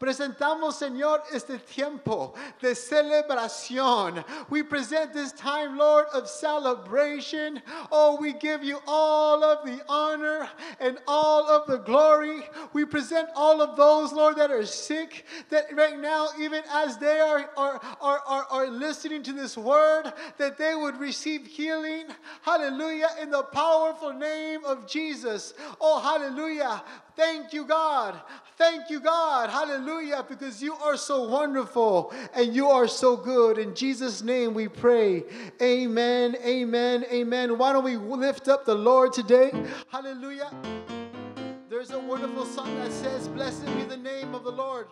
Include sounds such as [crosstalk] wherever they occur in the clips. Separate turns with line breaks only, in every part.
Presentamos, Señor, este tiempo de celebración. We present this time, Lord, of celebration. Oh, we give you all of the honor and all of the glory. We present all of those, Lord, that are sick, that right now, even as they are, are, are, are, are listening to this word, that they would receive healing. Hallelujah, in the powerful name of Jesus. Oh, hallelujah. Thank you, God. Thank you, God. Hallelujah, because you are so wonderful and you are so good. In Jesus' name we pray. Amen, amen, amen. Why don't we lift up the Lord today? Hallelujah. There's a wonderful song that says, Blessed be the name of the Lord.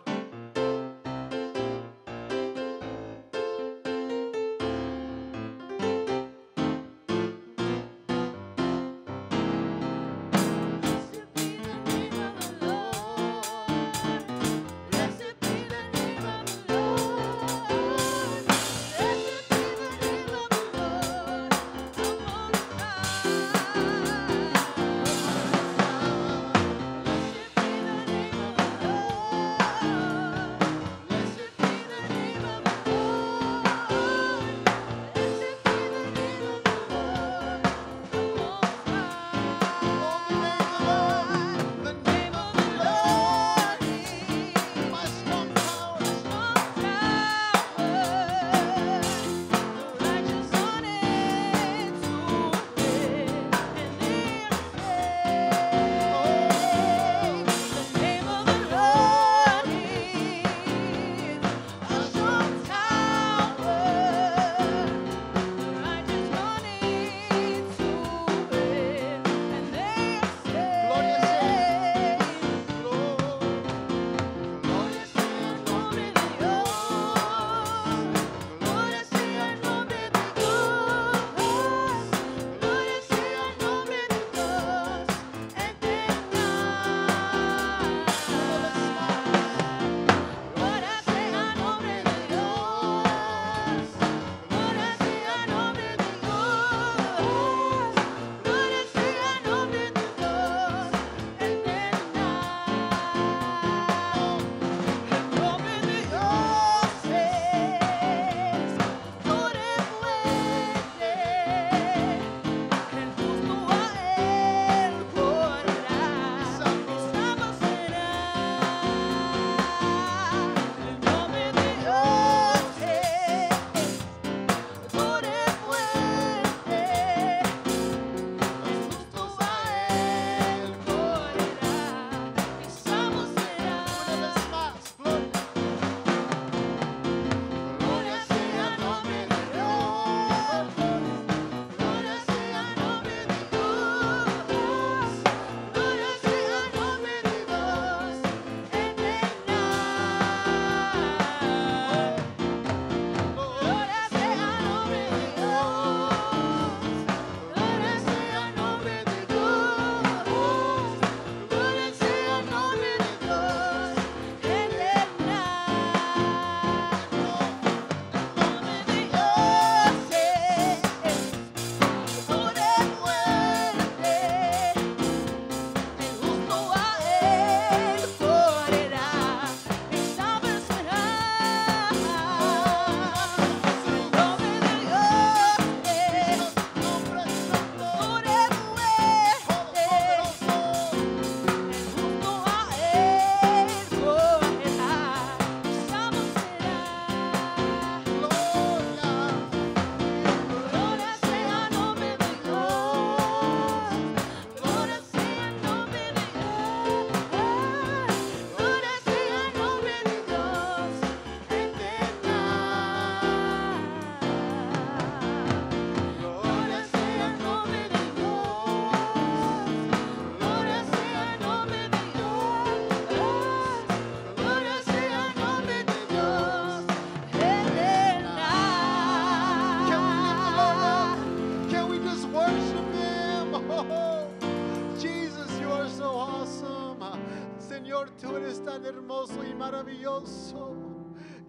maravilloso.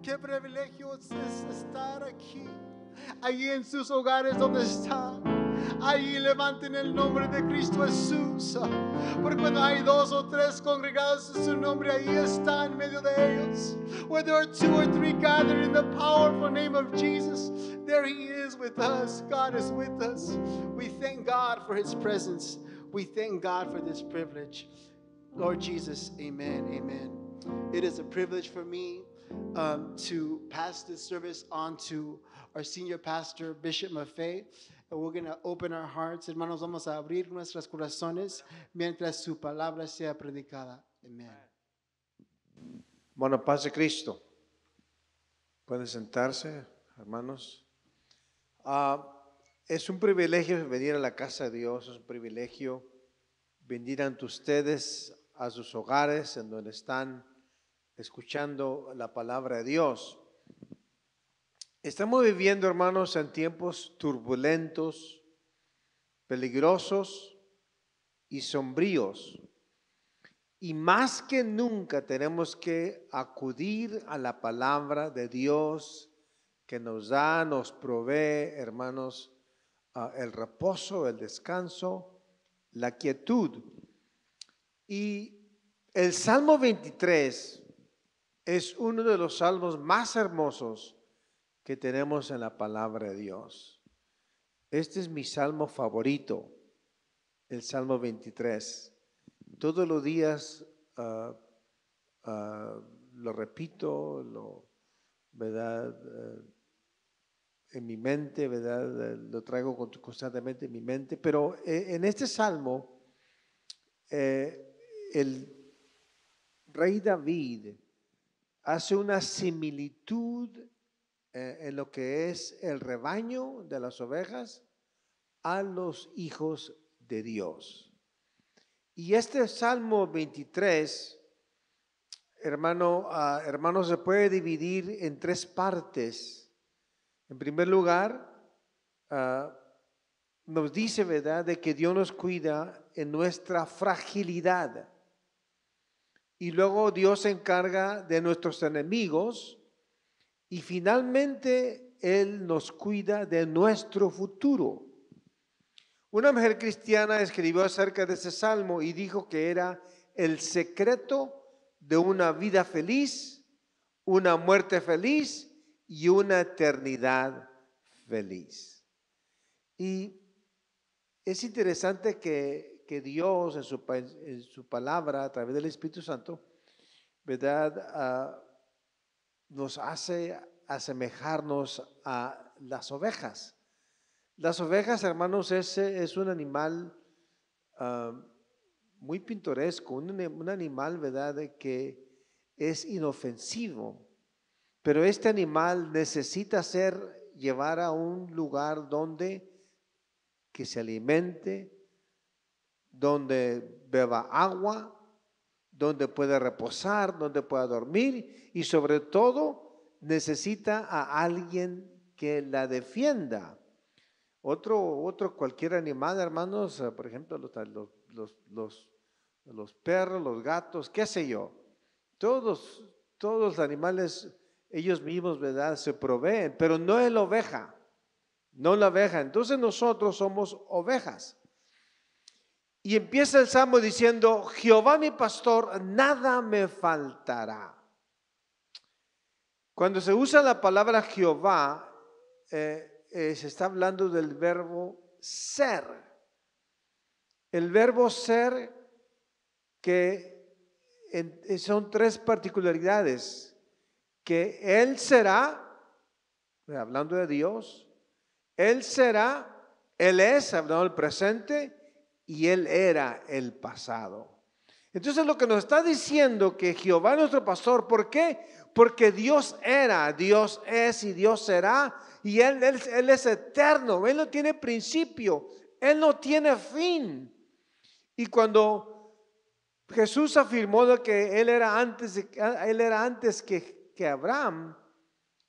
Qué privilegio es estar aquí, allí en sus hogares donde está. Allí levanten el nombre de Cristo Jesús. Porque cuando hay dos o tres congregados en su nombre, ahí está en medio de ellos. Where there are two or three gathered in the powerful name of Jesus, there He is with us. God is with us. We thank God for His presence. We thank God for this privilege. Lord Jesus, amen, amen. It is a privilege for me um, to pass this service on to our senior pastor, Bishop Maffei. And we're going to open our hearts. Hermanos, vamos a abrir nuestros corazones mientras su palabra sea predicada.
Amén. Bueno, paz de Cristo. Pueden sentarse, hermanos. Ah, es un privilegio venir a la casa de Dios, es un privilegio venir ante ustedes a sus hogares, en donde están escuchando la palabra de Dios. Estamos viviendo, hermanos, en tiempos turbulentos, peligrosos y sombríos. Y más que nunca tenemos que acudir a la palabra de Dios que nos da, nos provee, hermanos, ah, el reposo, el descanso, la quietud. Y el Salmo 23 es uno de los salmos más hermosos que tenemos en la palabra de Dios. Este es mi salmo favorito, el Salmo 23. Todos los días ah, ah, lo repito, lo, ¿verdad? Eh, en mi mente, ¿verdad? Lo traigo constantemente en mi mente, pero eh, en este salmo, eh, el rey David hace una similitud eh, en lo que es el rebaño de las ovejas a los hijos de Dios. Y este Salmo 23, hermano, ah, hermano, se puede dividir en tres partes. En primer lugar, ah, nos dice, ¿verdad?, de que Dios nos cuida en nuestra fragilidad y luego Dios se encarga de nuestros enemigos y finalmente Él nos cuida de nuestro futuro. Una mujer cristiana escribió acerca de ese salmo y dijo que era el secreto de una vida feliz, una muerte feliz y una eternidad feliz. Y es interesante que, que Dios en su, en su palabra, a través del Espíritu Santo, ¿verdad? Ah, nos hace asemejarnos a las ovejas. Las ovejas, hermanos, es, es un animal ah, muy pintoresco, un, animal, ¿verdad?, que es inofensivo. Pero este animal necesita ser, llevar a un lugar donde que se alimente, donde beba agua, donde pueda reposar, donde pueda dormir y sobre todo necesita a alguien que la defienda. Otro, otro cualquier animal, hermanos, eh, por ejemplo, los, perros, los gatos, qué sé yo. Todos, todos los animales, ellos mismos, ¿verdad? Se proveen, pero no es la oveja, no la oveja. Entonces nosotros somos ovejas. Y empieza el salmo diciendo, Jehová mi pastor, nada me faltará. Cuando se usa la palabra Jehová, eh, eh, se está hablando del verbo ser. El verbo ser que eh, son tres particularidades, que Él será, hablando de Dios, Él será, Él es, hablando del presente, y Él era el pasado. Entonces lo que nos está diciendo que Jehová nuestro pastor, ¿por qué? Porque Dios era, Dios es y Dios será, y Él, es eterno, Él no tiene principio, Él no tiene fin. Y cuando Jesús afirmó que Él era antes, de él era antes que, que Abraham,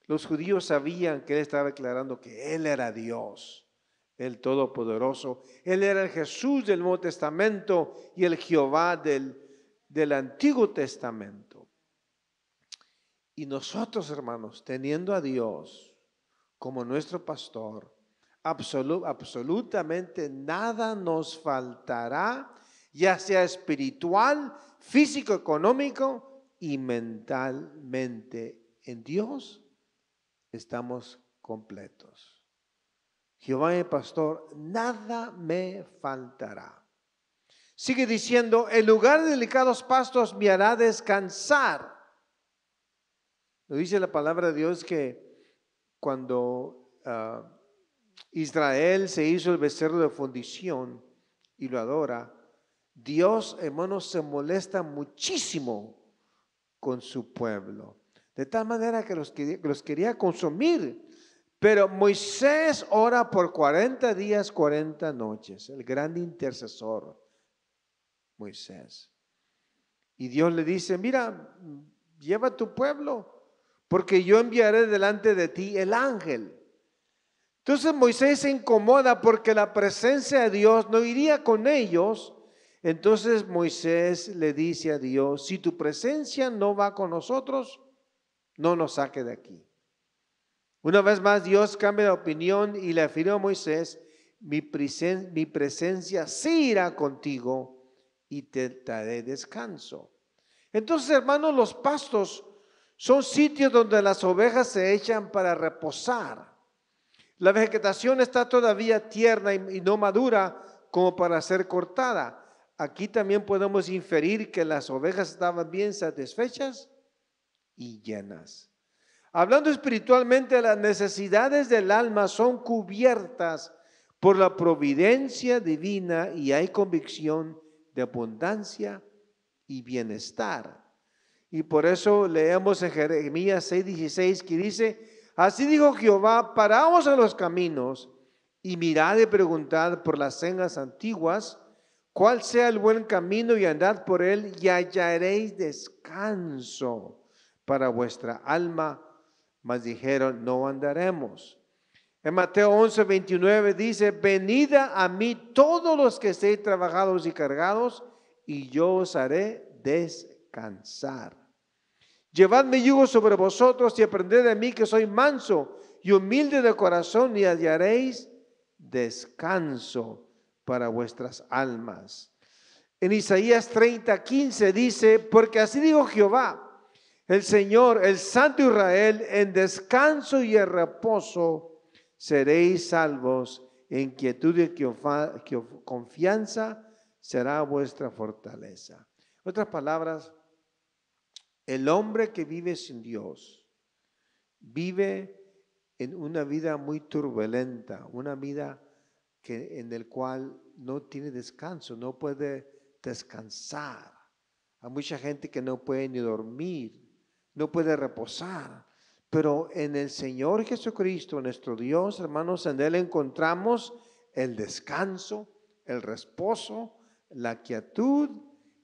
los judíos sabían que Él estaba declarando que Él era Dios el Todopoderoso. Él era el Jesús del Nuevo Testamento y el Jehová del, Antiguo Testamento. Y nosotros, hermanos, teniendo a Dios como nuestro pastor, absolutamente nada nos faltará, ya sea espiritual, físico, económico y mentalmente. En Dios estamos completos. Jehová mi pastor, nada me faltará. Sigue diciendo, en lugar de delicados pastos me hará descansar. Lo dice la palabra de Dios que cuando ah, Israel se hizo el becerro de fundición y lo adora, Dios, hermano, se molesta muchísimo con su pueblo. De tal manera que los, los quería consumir pero Moisés ora por 40 días, 40 noches, el gran intercesor, Moisés. Y Dios le dice, mira, lleva a tu pueblo, porque yo enviaré delante de ti el ángel. Entonces Moisés se incomoda porque la presencia de Dios no iría con ellos. Entonces Moisés le dice a Dios, si tu presencia no va con nosotros, no nos saque de aquí. Una vez más, Dios cambia de opinión y le afirma a Moisés, mi, mi presencia se irá contigo y te daré descanso. Entonces, hermanos, los pastos son sitios donde las ovejas se echan para reposar. La vegetación está todavía tierna y no madura como para ser cortada. Aquí también podemos inferir que las ovejas estaban bien satisfechas y llenas. Hablando espiritualmente, las necesidades del alma son cubiertas por la providencia divina y hay convicción de abundancia y bienestar. Y por eso leemos en Jeremías 6:16 que dice, así dijo Jehová, paraos en los caminos y mirad y preguntad por las cenas antiguas, cuál sea el buen camino y andad por él y hallaréis descanso para vuestra alma mas dijeron, no andaremos. En Mateo 11, 29 dice, venida a mí todos los que estéis trabajados y cargados, y yo os haré descansar. Llevadme yugo sobre vosotros y aprended de mí que soy manso y humilde de corazón y hallaréis descanso para vuestras almas. En Isaías 30, 15 dice, porque así dijo Jehová, el Señor, el Santo Israel, en descanso y en reposo seréis salvos. En quietud y confianza será vuestra fortaleza. otras palabras, el hombre que vive sin Dios vive en una vida muy turbulenta, una vida en la cual no tiene descanso, no puede descansar. Hay mucha gente que no puede ni dormir, no puede reposar. Pero en el Señor Jesucristo, nuestro Dios, hermanos, en Él encontramos el descanso, el reposo, la quietud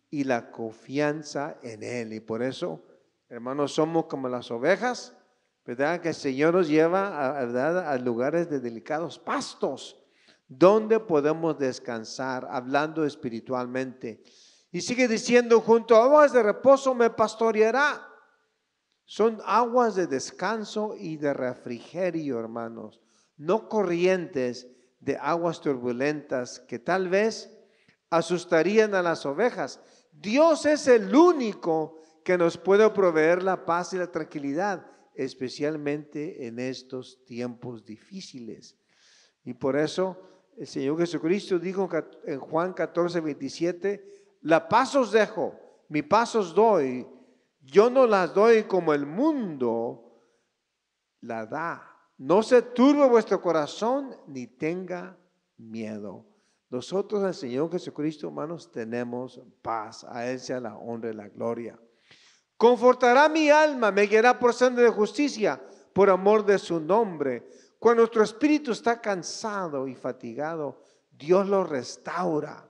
y la confianza en Él. Y por eso, hermanos, somos como las ovejas, ¿verdad? Que el Señor nos lleva a, a lugares de delicados pastos, donde podemos descansar, hablando espiritualmente. Y sigue diciendo, junto a aguas de reposo me pastoreará son aguas de descanso y de refrigerio, hermanos, no corrientes de aguas turbulentas que tal vez asustarían a las ovejas. Dios es el único que nos puede proveer la paz y la tranquilidad, especialmente en estos tiempos difíciles. Y por eso el Señor Jesucristo dijo en Juan 14, 27, la paz os dejo, mi paz os doy, yo no las doy como el mundo la da. No se turbe vuestro corazón ni tenga miedo. Nosotros al Señor Jesucristo, hermanos, tenemos paz. A Él sea la honra y la gloria. Confortará mi alma, me guiará por sangre de justicia, por amor de su nombre. Cuando nuestro espíritu está cansado y fatigado, Dios lo restaura,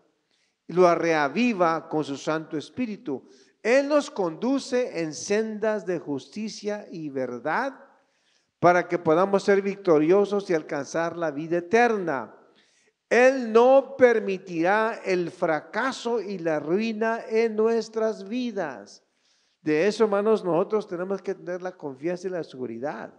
y lo reaviva con su Santo Espíritu. Él nos conduce en sendas de justicia y verdad para que podamos ser victoriosos y alcanzar la vida eterna. Él no permitirá el fracaso y la ruina en nuestras vidas. De eso, hermanos, nosotros tenemos que tener la confianza y la seguridad.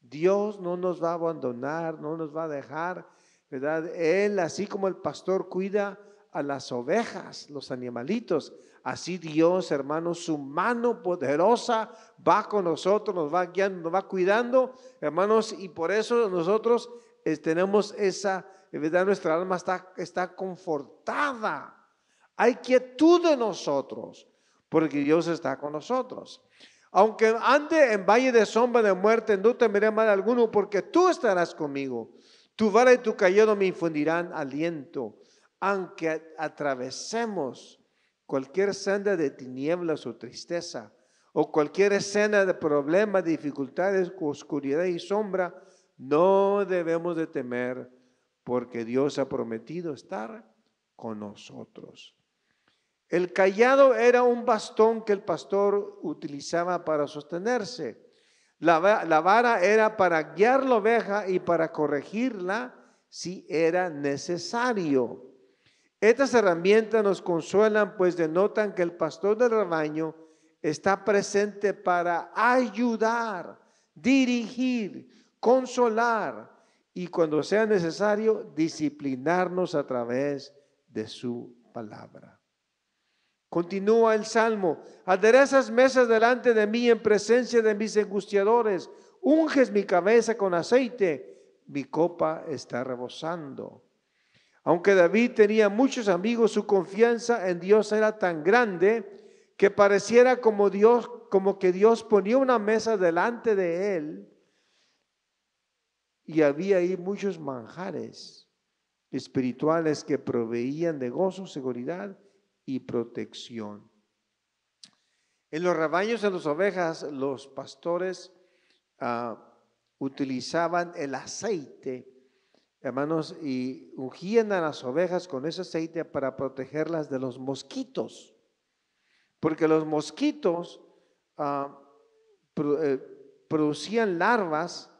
Dios no nos va a abandonar, no nos va a dejar, ¿verdad? Él, así como el pastor cuida a las ovejas, los animalitos, Así Dios, hermanos, su mano poderosa va con nosotros, nos va guiando, nos va cuidando, hermanos, y por eso nosotros eh, tenemos esa, en verdad nuestra alma está, está confortada. Hay quietud en nosotros, porque Dios está con nosotros. Aunque ande en valle de sombra de muerte, no temeré mal alguno, porque tú estarás conmigo. Tu vara y tu cayado me infundirán aliento, aunque atravesemos Cualquier senda de tinieblas o tristeza, o cualquier escena de problemas, dificultades, oscuridad y sombra, no debemos de temer, porque Dios ha prometido estar con nosotros. El callado era un bastón que el pastor utilizaba para sostenerse. La, la, vara era para guiar la oveja y para corregirla si era necesario. Estas herramientas nos consuelan, pues denotan que el pastor del rebaño está presente para ayudar, dirigir, consolar y cuando sea necesario, disciplinarnos a través de su palabra. Continúa el salmo, aderezas mesas delante de mí en presencia de mis angustiadores, unges mi cabeza con aceite, mi copa está rebosando. Aunque David tenía muchos amigos, su confianza en Dios era tan grande que pareciera como Dios como que Dios ponía una mesa delante de él y había ahí muchos manjares espirituales que proveían de gozo, seguridad y protección. En los rebaños, de las ovejas, los pastores ah, utilizaban el aceite hermanos, y ungían a las ovejas con ese aceite para protegerlas de los mosquitos, porque los mosquitos ah, eh, producían larvas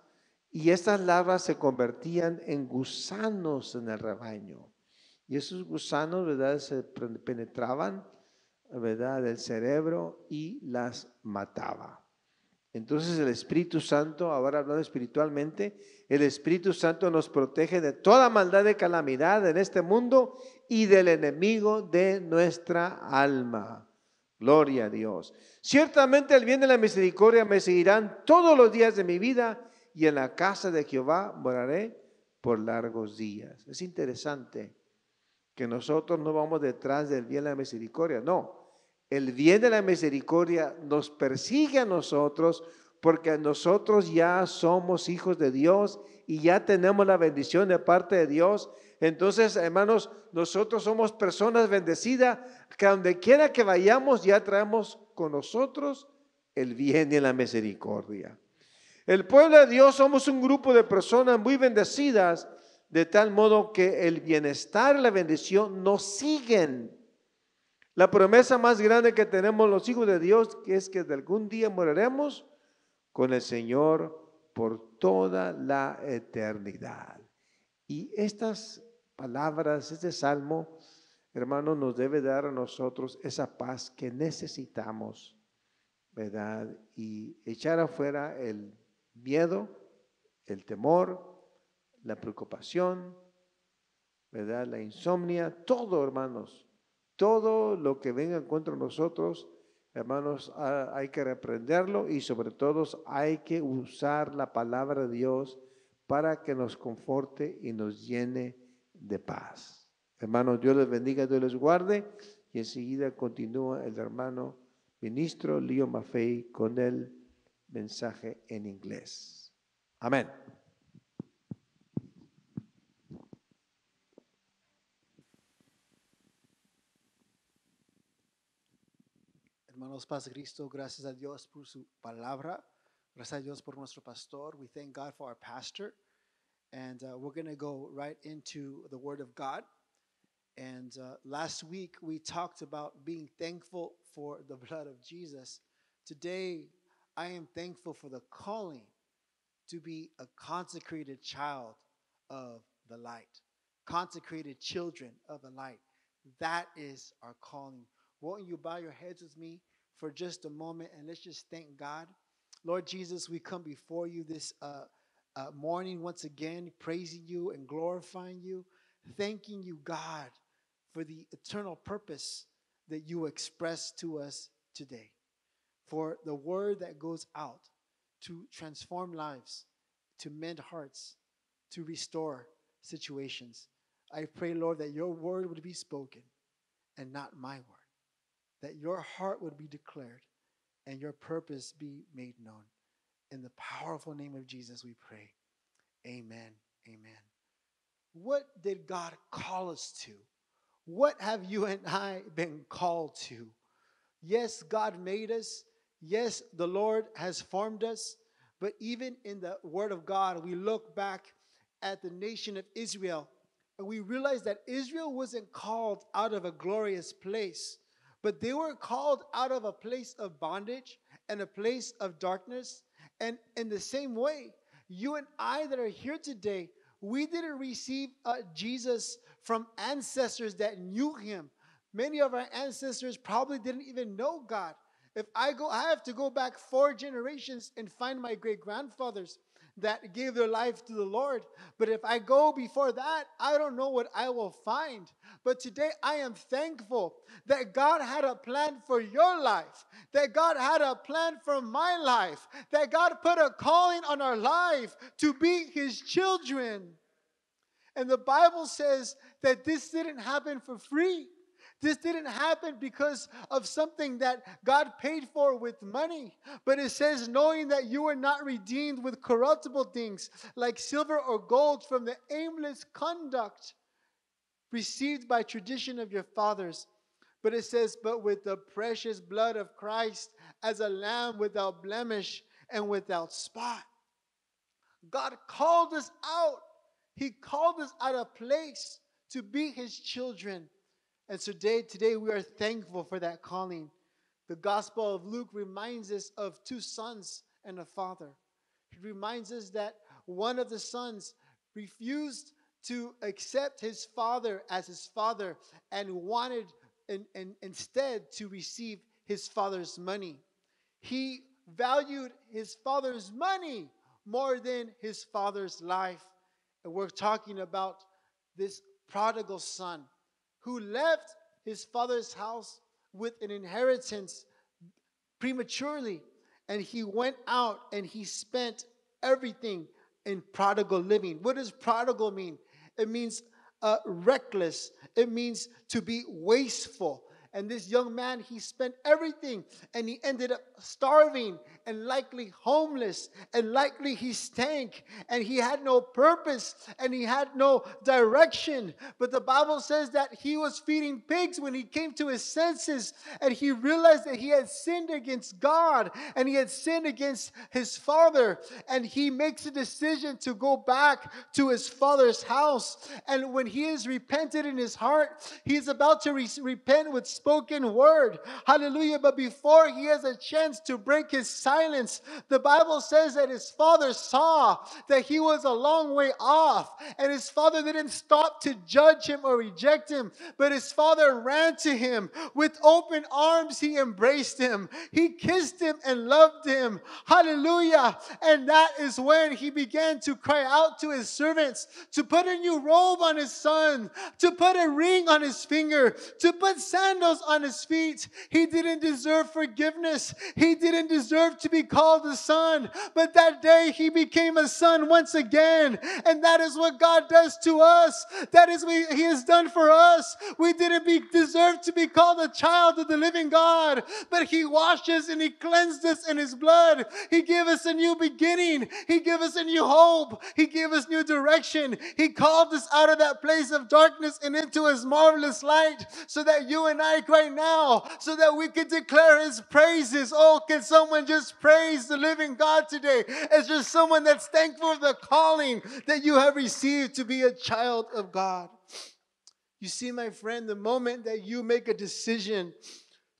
y estas larvas se convertían en gusanos en el rebaño. Y esos gusanos, ¿verdad?, se penetraban, ¿verdad?, del cerebro y las mataba. Entonces el Espíritu Santo, ahora hablando espiritualmente, el Espíritu Santo nos protege de toda maldad y calamidad en este mundo y del enemigo de nuestra alma. Gloria a Dios. Ciertamente el bien de la misericordia me seguirán todos los días de mi vida y en la casa de Jehová moraré por largos días. Es interesante que nosotros no vamos detrás del bien de la misericordia, no. El bien de la misericordia nos persigue a nosotros porque nosotros ya somos hijos de Dios y ya tenemos la bendición de parte de Dios. Entonces, hermanos, nosotros somos personas bendecidas, que donde quiera que vayamos ya traemos con nosotros el bien y la misericordia. El pueblo de Dios somos un grupo de personas muy bendecidas, de tal modo que el bienestar y la bendición nos siguen la promesa más grande que tenemos los hijos de Dios es que de algún día moraremos con el Señor por toda la eternidad. Y estas palabras, este salmo, hermanos, nos debe dar a nosotros esa paz que necesitamos, ¿verdad? Y echar afuera el miedo, el temor, la preocupación, ¿verdad? La insomnia, todo, hermanos, todo lo que venga contra nosotros, hermanos, hay que reprenderlo y sobre todo hay que usar la palabra de Dios para que nos conforte y nos llene de paz. Hermanos, Dios les bendiga, Dios les guarde y enseguida continúa el hermano ministro Leo Maffei con el mensaje en inglés. Amén.
Cristo. Gracias a Dios por su palabra. Gracias a Dios por nuestro pastor. We thank God for our pastor. And uh, we're going to go right into the Word of God. And uh, last week we talked about being thankful for the blood of Jesus. Today I am thankful for the calling to be a consecrated child of the light, consecrated children of the light. That is our calling. Won't you bow your heads with me for just a moment and let's just thank God. Lord Jesus, we come before you this uh, uh, morning once again, praising you and glorifying you, thanking you, God, for the eternal purpose that you express to us today, for the word that goes out to transform lives, to mend hearts, to restore situations. I pray, Lord, that your word would be spoken and not my word that your heart would be declared and your purpose be made known. In the powerful name of Jesus, we pray. Amen. Amen. What did God call us to? What have you and I been called to? Yes, God made us. Yes, the Lord has formed us. But even in the Word of God, we look back at the nation of Israel and we realize that Israel wasn't called out of a glorious place. But they were called out of a place of bondage and a place of darkness. And in the same way, you and I that are here today, we didn't receive uh, Jesus from ancestors that knew him. Many of our ancestors probably didn't even know God. If I go, I have to go back four generations and find my great grandfathers that gave their life to the Lord. But if I go before that, I don't know what I will find. But today I am thankful that God had a plan for your life, that God had a plan for my life, that God put a calling on our life to be His children. And the Bible says that this didn't happen for free. This didn't happen because of something that God paid for with money. But it says, knowing that you were not redeemed with corruptible things like silver or gold from the aimless conduct received by tradition of your fathers. But it says, but with the precious blood of Christ as a lamb without blemish and without spot. God called us out. He called us out of place to be his children. And so today, today we are thankful for that calling. The Gospel of Luke reminds us of two sons and a father. It reminds us that one of the sons refused to accept his father as his father and wanted in, in, instead to receive his father's money. He valued his father's money more than his father's life. And we're talking about this prodigal son who left his father's house with an inheritance prematurely. And he went out and he spent everything in prodigal living. What does prodigal mean? It means uh, reckless, it means to be wasteful, and this young man, he spent everything and he ended up starving and likely homeless and likely he stank and he had no purpose and he had no direction. But the Bible says that he was feeding pigs when he came to his senses and he realized that he had sinned against God and he had sinned against his father. And he makes a decision to go back to his father's house. And when he is repented in his heart, he is about to re- repent with spoken word. Hallelujah. But before he has a chance to break his silence, the Bible says that his father saw that he was a long way off, and his father didn't stop to judge him or reject him, but his father ran to him. With open arms, he embraced him, he kissed him and loved him. Hallelujah. And that is when he began to cry out to his servants to put a new robe on his son, to put a ring on his finger, to put sandals on his feet. He didn't deserve forgiveness. He didn't deserve to be called a son. But that day he became a son once again. And that is what God does to us. That is what he has done for us. We didn't be, deserve to be called a child of the living God. But he washes and he cleansed us in his blood. He gave us a new beginning. He gave us a new hope. He gave us new direction. He called us out of that place of darkness and into his marvelous light so that you and I make right now so that we can declare his praises. Oh, can someone just praise the living God today? As just someone that's thankful for the calling that you have received to be a child of God. You see, my friend, the moment that you make a decision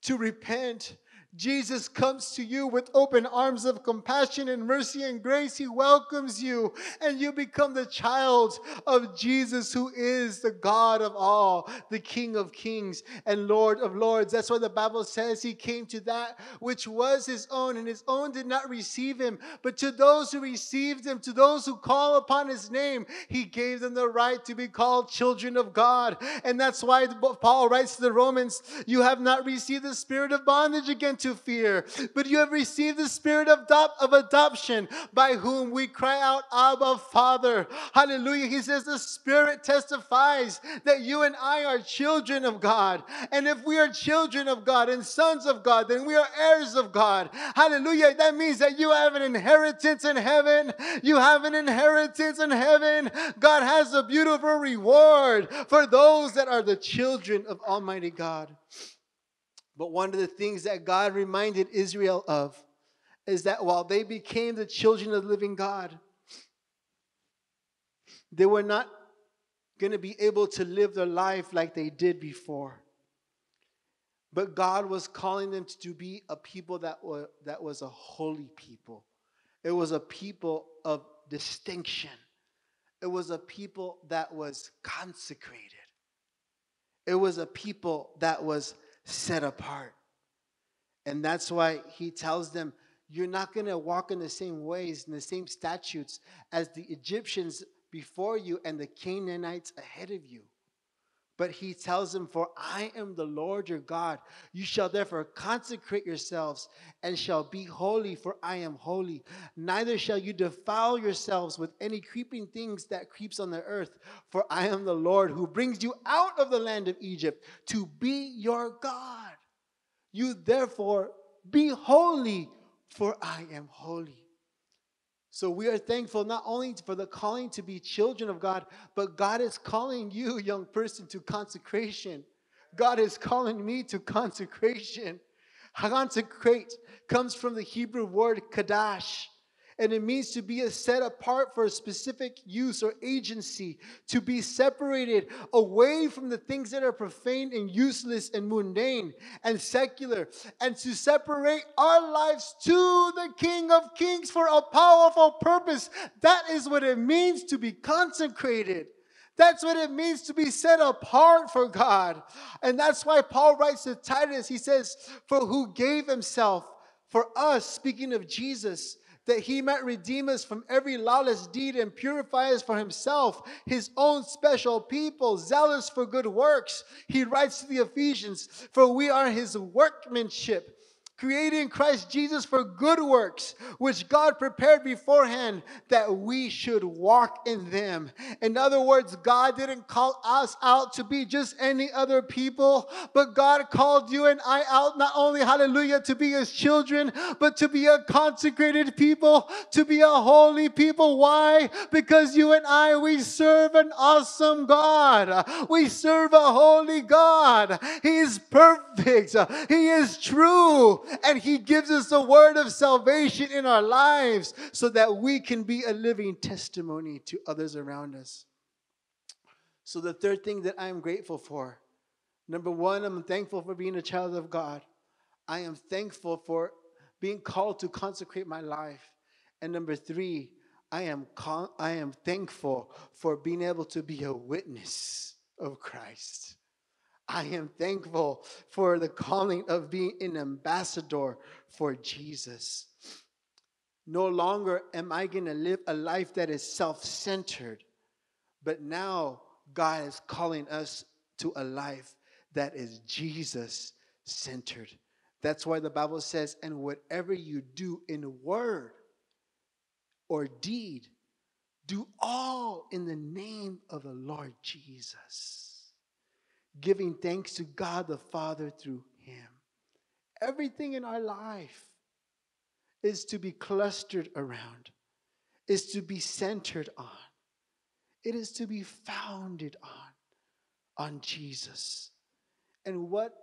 to repent, Jesus comes to you with open arms of compassion and mercy and grace. He welcomes you, and you become the child of Jesus, who is the God of all, the King of kings, and Lord of lords. That's why the Bible says he came to that which was his own, and his own did not receive him. But to those who received him, to those who call upon his name, he gave them the right to be called children of God. And that's why Paul writes to the Romans, You have not received the spirit of bondage again to to fear, but you have received the spirit of, of adoption by whom we cry out, Abba, Father. Hallelujah. He says the spirit testifies that you and I are children of God. And if we are children of God and sons of God, then we are heirs of God. Hallelujah. That means that you have an inheritance in heaven. You have an inheritance in heaven. God has a beautiful reward for those that are the children of Almighty God. But one of the things that God reminded Israel of is that while they became the children of the living God, they were not going to be able to live their life like they did before. But God was calling them to be a people that, were, that was a holy people. It was a people of distinction. It was a people that was consecrated. It was a people that was set apart. And that's why he tells them, You're not going to walk in the same ways and the same statutes as the Egyptians before you and the Canaanites ahead of you. But he tells them, For I am the Lord your God. You shall therefore consecrate yourselves and shall be holy, for I am holy. Neither shall you defile yourselves with any creeping things that creeps on the earth, for I am the Lord who brings you out of the land of Egypt to be your God. You therefore be holy, for I am holy. So we are thankful not only for the calling to be children of God, but God is calling you, young person, to consecration. God is calling me to consecration. Consecrate comes from the Hebrew word kadash, and it means to be set apart for a specific use or agency, to be separated away from the things that are profane and useless and mundane and secular, and to separate our lives to the King of Kings for a powerful purpose. That is what it means to be consecrated. That's what it means to be set apart for God. And that's why Paul writes to Titus, he says, For who gave himself for us, speaking of Jesus, that he might redeem us from every lawless deed and purify us for himself, his own special people, zealous for good works. He writes to the Ephesians, For we are his workmanship created in Christ Jesus for good works, which God prepared beforehand that we should walk in them. In other words, God didn't call us out to be just any other people, but God called you and I out not only, hallelujah, to be his children, but to be a consecrated people, to be a holy people. Why? Because you and I, we serve an awesome God. We serve a holy God. He is perfect. He is true and He gives us the word of salvation in our lives so that we can be a living testimony to others around us. So, the third thing that I am grateful for number one, I'm thankful for being a child of God. I am thankful for being called to consecrate my life. And number three, I am, con- I am thankful for being able to be a witness of Christ. I am thankful for the calling of being an ambassador for Jesus. No longer am I going to live a life that is self centered, but now God is calling us to a life that is Jesus centered. That's why the Bible says, and whatever you do in word or deed, do all in the name of the Lord Jesus giving thanks to God the Father through Him. Everything in our life is to be clustered around, is to be centered on, it is to be founded on, on Jesus. And what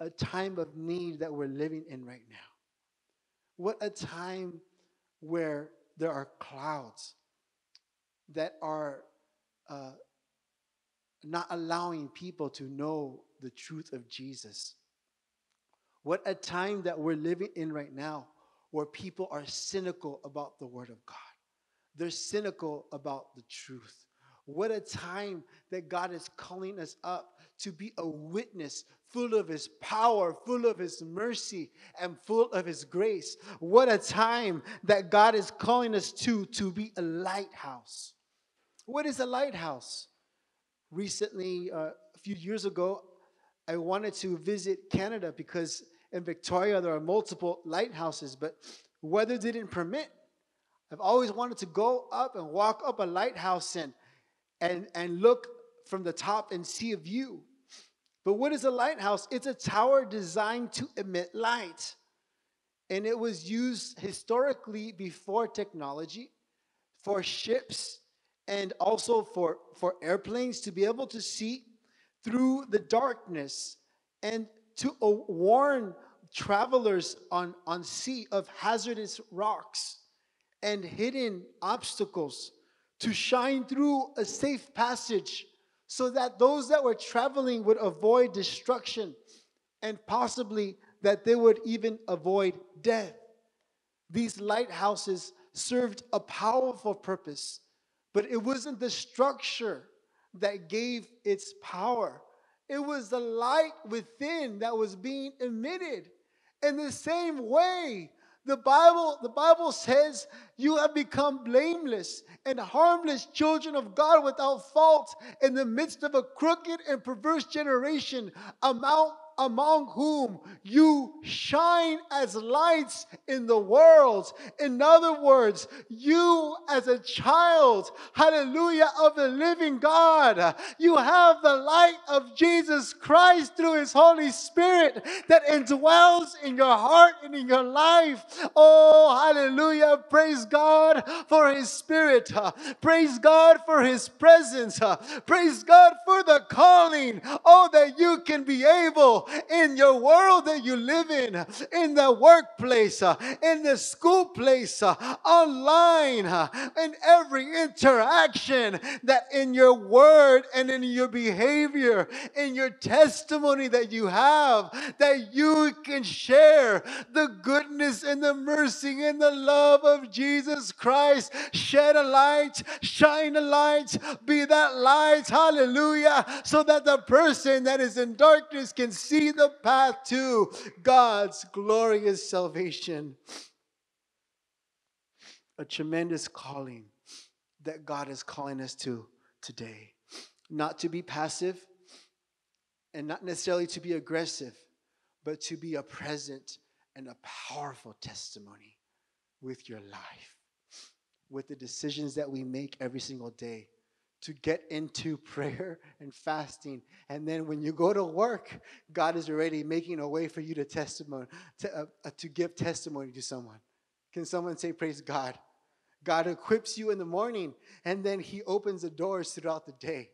a time of need that we're living in right now. What a time where there are clouds that are uh, not allowing people to know the truth of Jesus. What a time that we're living in right now where people are cynical about the Word of God. They're cynical about the truth. What a time that God is calling us up to be a witness full of His power, full of His mercy, and full of His grace. What a time that God is calling us to, to be a lighthouse. What is a lighthouse? recently, uh, a few years ago, I wanted to visit Canada because in Victoria there are multiple lighthouses, but weather didn't permit. I've always wanted to go up and walk up a lighthouse and, and, and look from the top and see a view. But what is a lighthouse? It's a tower designed to emit light. And it was used historically before technology for ships and also for, for airplanes to be able to see through the darkness and to warn travelers on, on sea of hazardous rocks and hidden obstacles to shine through a safe passage so that those that were traveling would avoid destruction and possibly that they would even avoid death. These lighthouses served a powerful purpose but it wasn't the structure that gave its power, it was the light within that was being emitted. In the same way, the Bible, the Bible says you have become blameless and harmless children of God without fault in the midst of a crooked and perverse generation, a mount among whom you shine as lights in the world. In other words, you as a child, hallelujah, of the living God, you have the light of Jesus Christ through his Holy Spirit that indwells in your heart and in your life. Oh, hallelujah. Praise God for his spirit. Praise God for his presence. Praise God for the calling. Oh, that you can be able in your world that you live in, in the workplace, uh, in the school place, uh, online, uh, in every interaction, that in your word and in your behavior, in your testimony that you have, that you can share the goodness and the mercy and the love of Jesus Christ. Shed a light, shine a light, be that light, hallelujah, so that the person that is in darkness can see the path to God's glorious salvation. A tremendous calling that God is calling us to today. Not to be passive and not necessarily to be aggressive, but to be a present and a powerful testimony with your life, with the decisions that we make every single day to get into [laughs] prayer and fasting. And then when you go to work, God is already making a way for you to testimony, to, uh, uh, to give testimony to someone. Can someone say, Praise God? God equips you in the morning, and then He opens the doors throughout the day.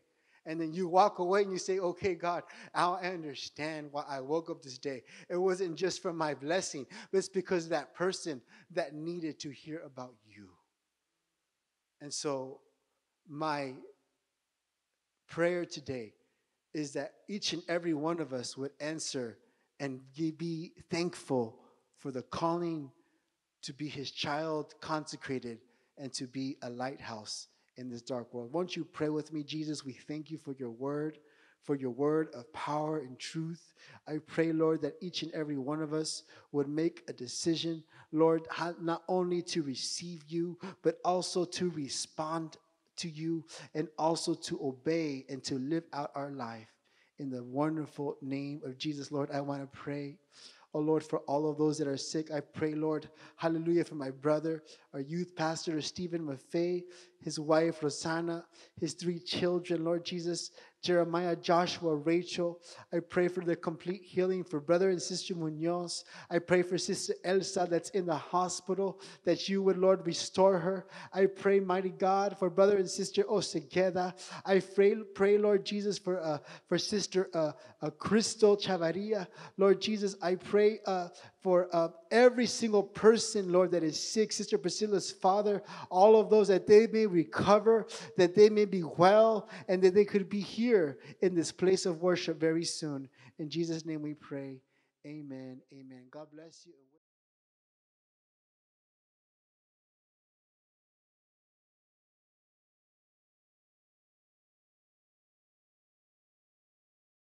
And then you walk away and you say, Okay, God, I understand why I woke up this day. It wasn't just for my blessing, but it's because that person that needed to hear about you. And so, my prayer today is that each and every one of us would answer and be thankful for the calling to be his child consecrated and to be a lighthouse in this dark world. Won't you pray with me, Jesus? We thank you for your word, for your word of power and truth. I pray, Lord, that each and every one of us would make a decision, Lord, not only to receive you, but also to respond to you and also to obey and to live out our life. In the wonderful name of Jesus, Lord, I want to pray. Oh Lord, for all of those that are sick, I pray, Lord, hallelujah, for my brother, our youth pastor, Stephen Maffei, his wife, Rosanna, his three children, Lord Jesus, Jeremiah, Joshua, Rachel. I pray for the complete healing for brother and sister Munoz. I pray for sister Elsa that's in the hospital, that you would, Lord, restore her. I pray, mighty God, for brother and sister Osegeda. I pray, pray Lord Jesus, for, uh, for sister uh, uh, Crystal Chavarria. Lord Jesus, I pray, uh, for uh, every single person, Lord, that is sick, Sister Priscilla's father, all of those that they may recover, that they may be well, and that they could be here in this place of worship very soon. In Jesus' name we pray.
Amen. Amen. God bless you.